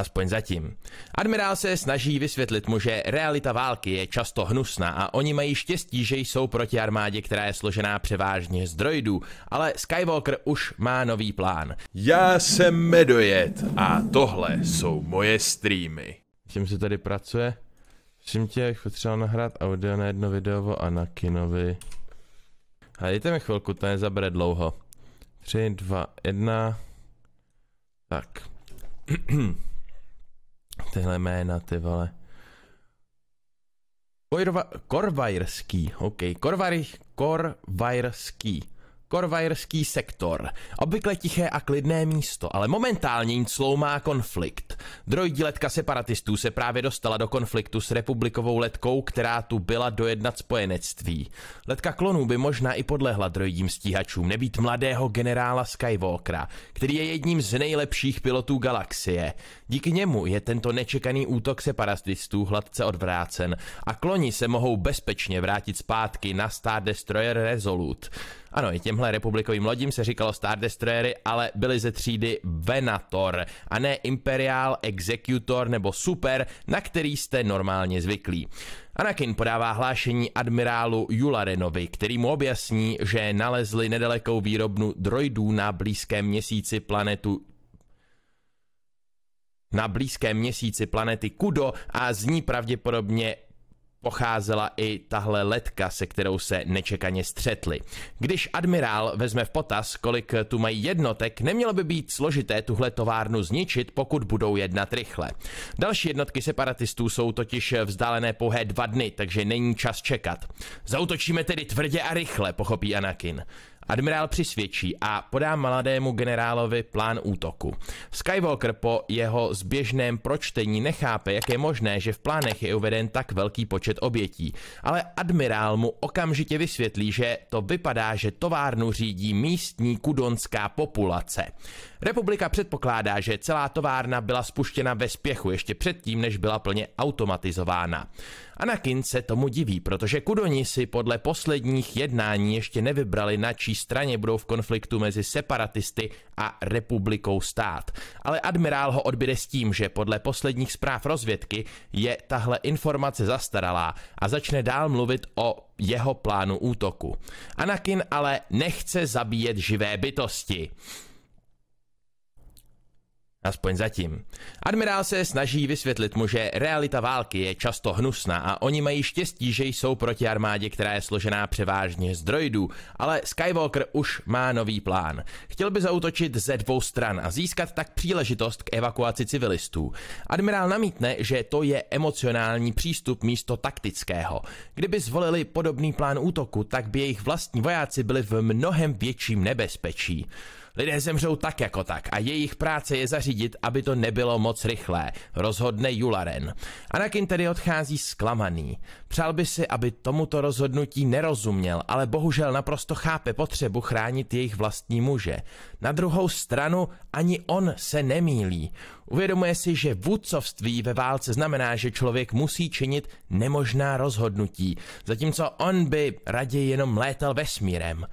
Aspoň zatím. Admirál se snaží vysvětlit mu, že realita války je často hnusná a oni mají štěstí, že jsou proti armádě, která je složená převážně z droidů, ale Skywalker už má nový plán. Já jsem Medojet a tohle jsou moje streamy. Čím se tady pracuje? Všim tě, jak potřeba nahrát audio na jedno video o Anakinovi. A dejte mi chvilku, to nezabere dlouho. 3, 2, 1. Tak. tyhle jména, ty vole. korvajrský, OK. Korvaj, korvajrský. Korvajerský sektor. Obvykle tiché a klidné místo, ale momentálně jim sloumá konflikt. Drojdíletka separatistů se právě dostala do konfliktu s republikovou letkou, která tu byla dojednat spojenectví. Letka klonů by možná i podlehla drojdím stíhačům, nebýt mladého generála Skywalkera, který je jedním z nejlepších pilotů galaxie. Díky němu je tento nečekaný útok separatistů hladce odvrácen a kloni se mohou bezpečně vrátit zpátky na Star Destroyer Resolute. Ano, i těmhle republikovým lodím se říkalo Star Destroyery, ale byly ze třídy Venator a ne Imperial, Executor nebo Super, na který jste normálně zvyklí. Anakin podává hlášení admirálu Jularenovi, který mu objasní, že nalezli nedalekou výrobnu droidů na blízkém měsíci planetu na blízkém měsíci planety Kudo a z ní pravděpodobně pocházela i tahle letka, se kterou se nečekaně střetli. Když admirál vezme v potaz, kolik tu mají jednotek, nemělo by být složité tuhle továrnu zničit, pokud budou jednat rychle. Další jednotky separatistů jsou totiž vzdálené pouhé dva dny, takže není čas čekat. Zautočíme tedy tvrdě a rychle, pochopí Anakin. Admirál přisvědčí a podá mladému generálovi plán útoku. Skywalker po jeho zběžném pročtení nechápe, jak je možné, že v plánech je uveden tak velký počet obětí, ale admirál mu okamžitě vysvětlí, že to vypadá, že továrnu řídí místní kudonská populace. Republika předpokládá, že celá továrna byla spuštěna ve spěchu ještě předtím, než byla plně automatizována. Anakin se tomu diví, protože Kudoni si podle posledních jednání ještě nevybrali, na čí straně budou v konfliktu mezi separatisty a republikou stát. Ale admirál ho odbyde s tím, že podle posledních zpráv rozvědky je tahle informace zastaralá a začne dál mluvit o jeho plánu útoku. Anakin ale nechce zabíjet živé bytosti. Aspoň zatím. Admirál se snaží vysvětlit mu, že realita války je často hnusná a oni mají štěstí, že jsou proti armádě, která je složená převážně z droidů, ale Skywalker už má nový plán. Chtěl by zautočit ze dvou stran a získat tak příležitost k evakuaci civilistů. Admirál namítne, že to je emocionální přístup místo taktického. Kdyby zvolili podobný plán útoku, tak by jejich vlastní vojáci byli v mnohem větším nebezpečí. Lidé zemřou tak jako tak a jejich práce je zařídit, aby to nebylo moc rychlé, rozhodne Jularen. Anakin tedy odchází zklamaný. Přál by si, aby tomuto rozhodnutí nerozuměl, ale bohužel naprosto chápe potřebu chránit jejich vlastní muže. Na druhou stranu ani on se nemýlí. Uvědomuje si, že vůdcovství ve válce znamená, že člověk musí činit nemožná rozhodnutí, zatímco on by raději jenom létal vesmírem.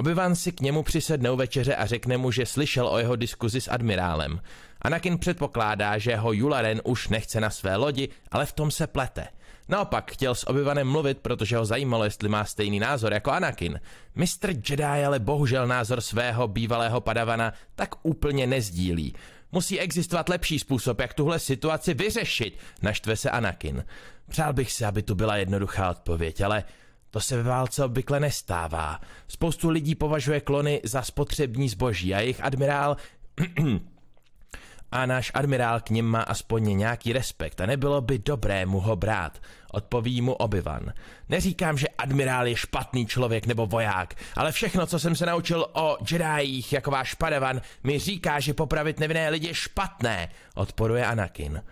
Obyván si k němu přisedne u večeře a řekne mu, že slyšel o jeho diskuzi s admirálem. Anakin předpokládá, že ho Jularen už nechce na své lodi, ale v tom se plete. Naopak chtěl s obyvanem mluvit, protože ho zajímalo, jestli má stejný názor jako Anakin. Mr. Jedi ale bohužel názor svého bývalého padavana tak úplně nezdílí. Musí existovat lepší způsob, jak tuhle situaci vyřešit, naštve se Anakin. Přál bych se, aby tu byla jednoduchá odpověď, ale to se ve válce obvykle nestává. Spoustu lidí považuje klony za spotřební zboží a jejich admirál a náš admirál k něm má aspoň nějaký respekt a nebylo by dobré mu ho brát, odpoví mu obyvan. Neříkám, že admirál je špatný člověk nebo voják, ale všechno, co jsem se naučil o Jediích jako váš padavan, mi říká, že popravit nevinné lidi je špatné, odporuje Anakin.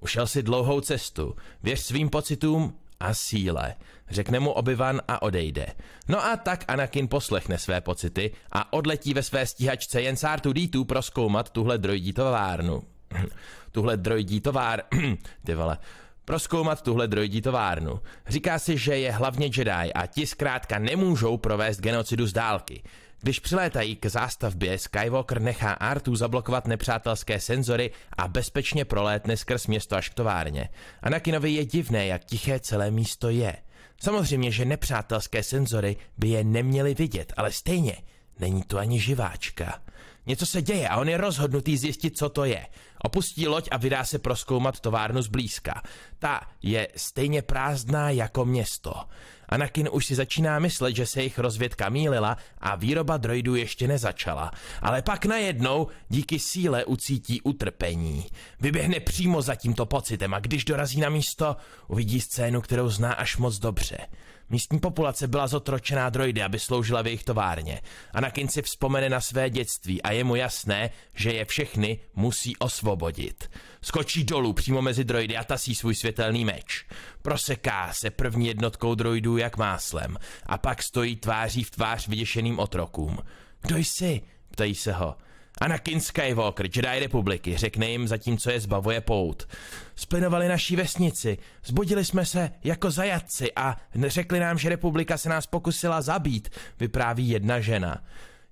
Ušel si dlouhou cestu. Věř svým pocitům, a síle. Řekne mu Obivan a odejde. No a tak Anakin poslechne své pocity a odletí ve své stíhačce jen r d 2 proskoumat tuhle droidí továrnu. tuhle droidí továr... Ty vole proskoumat tuhle droidí továrnu. Říká si, že je hlavně Jedi a ti zkrátka nemůžou provést genocidu z dálky. Když přilétají k zástavbě, Skywalker nechá Artu zablokovat nepřátelské senzory a bezpečně prolétne skrz město až k továrně. Anakinovi je divné, jak tiché celé místo je. Samozřejmě, že nepřátelské senzory by je neměly vidět, ale stejně není tu ani živáčka. Něco se děje a on je rozhodnutý zjistit, co to je. Opustí loď a vydá se proskoumat továrnu zblízka. Ta je stejně prázdná jako město. Anakin už si začíná myslet, že se jejich rozvědka mílila a výroba droidů ještě nezačala. Ale pak najednou díky síle ucítí utrpení. Vyběhne přímo za tímto pocitem a když dorazí na místo, uvidí scénu, kterou zná až moc dobře. Místní populace byla zotročená droidy, aby sloužila v jejich továrně. Anakin si vzpomene na své dětství a je mu jasné, že je všechny musí osvobodit. Skočí dolů přímo mezi droidy a tasí svůj světelný meč. Proseká se první jednotkou droidů jak máslem a pak stojí tváří v tvář vyděšeným otrokům. Kdo jsi? Ptají se ho. Anakin Skywalker, Jedi republiky, řekne jim zatímco je zbavuje pout. Splinovali naší vesnici, zbudili jsme se jako zajatci a řekli nám, že republika se nás pokusila zabít, vypráví jedna žena.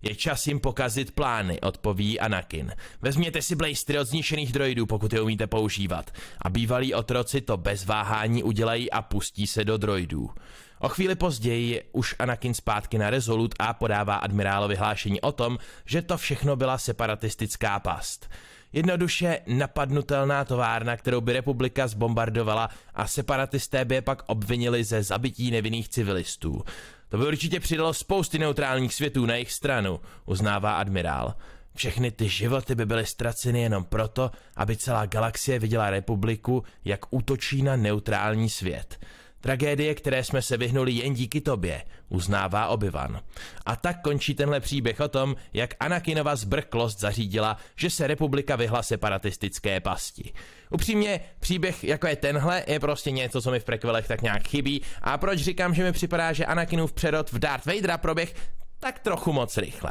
Je čas jim pokazit plány, odpoví Anakin. Vezměte si blejstry od zničených droidů, pokud je umíte používat. A bývalí otroci to bez váhání udělají a pustí se do droidů. O chvíli později je už Anakin zpátky na Rezolut a podává admirálovi hlášení o tom, že to všechno byla separatistická past. Jednoduše napadnutelná továrna, kterou by republika zbombardovala a separatisté by je pak obvinili ze zabití nevinných civilistů. To by určitě přidalo spousty neutrálních světů na jejich stranu, uznává admirál. Všechny ty životy by byly ztraceny jenom proto, aby celá galaxie viděla republiku, jak útočí na neutrální svět. Tragédie, které jsme se vyhnuli jen díky tobě, uznává Obivan. A tak končí tenhle příběh o tom, jak Anakinova zbrklost zařídila, že se republika vyhla separatistické pasti. Upřímně, příběh jako je tenhle je prostě něco, co mi v prequelech tak nějak chybí a proč říkám, že mi připadá, že Anakinův přerod v Darth Vadera proběh tak trochu moc rychle.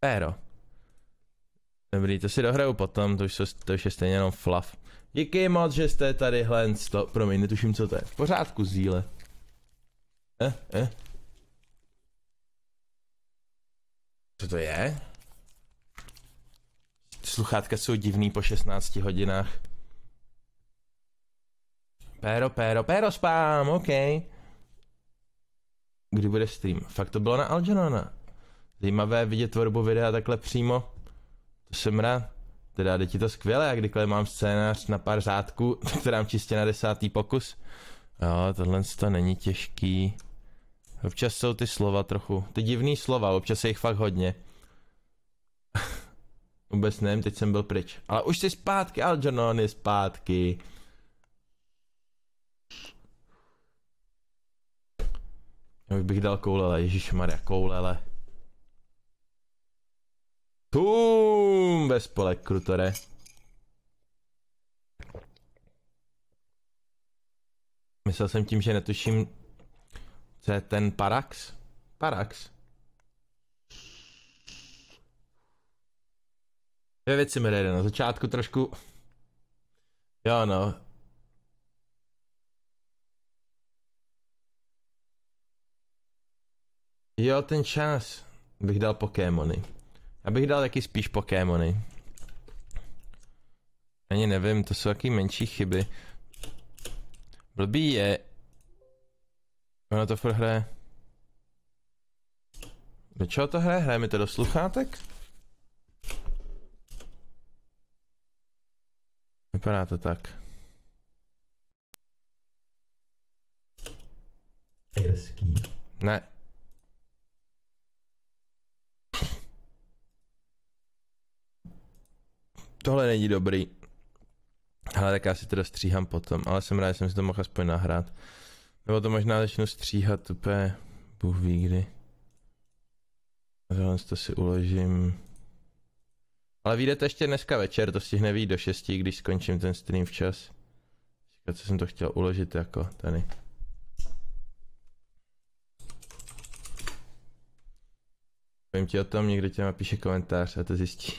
Péro. Dobrý, to si dohraju potom, to už, to už je stejně jenom fluff. Díky moc, že jste tady, Hlen, to, promiň, netuším, co to je. V pořádku, zíle. Eh, eh. Co to je? Sluchátka jsou divný po 16 hodinách. Péro, péro, péro spám, OK. Kdy bude stream? Fakt to bylo na Algerona. Zajímavé vidět tvorbu videa takhle přímo. To jsem rád. Teda jde ti to skvěle, jak kdykoliv mám scénář na pár řádků, tak dám čistě na desátý pokus. Jo, tohle to není těžký. Občas jsou ty slova trochu, ty divný slova, občas je jich fakt hodně. Vůbec nevím, teď jsem byl pryč. Ale už jsi zpátky, Algernon je zpátky. Já bych dal koulele, Ježíš Maria, koulele. Tuuu! ve spolek, Krutore. Myslel jsem tím, že netuším, co je ten parax. Parax. Dvě věci mi jde na začátku trošku. Jo no. Jo, ten čas bych dal Pokémony. Já bych dal taky spíš Pokémony. Ani nevím, to jsou taky menší chyby. Blbý je... Ono to furt hraje. Do čeho to hraje? Hraje mi to do sluchátek? Vypadá to tak. Irský. Ne. tohle není dobrý. Ale tak já si teda stříhám potom, ale jsem rád, že jsem si to mohl aspoň nahrát. Nebo to možná začnu stříhat úplně, bůh ví kdy. Tohle to si uložím. Ale vyjde to ještě dneska večer, to stihne vyjít do 6, když skončím ten stream včas. Říkat, co jsem to chtěl uložit jako tady. Vím ti o tom, někdo tě napíše komentář a to zjistí.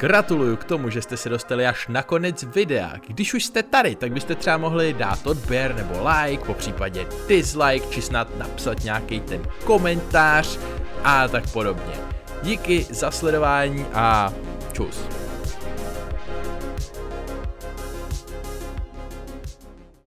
Gratuluju k tomu, že jste se dostali až na konec videa. Když už jste tady, tak byste třeba mohli dát odběr nebo like, po případě dislike, či snad napsat nějaký ten komentář a tak podobně. Díky za sledování a čus.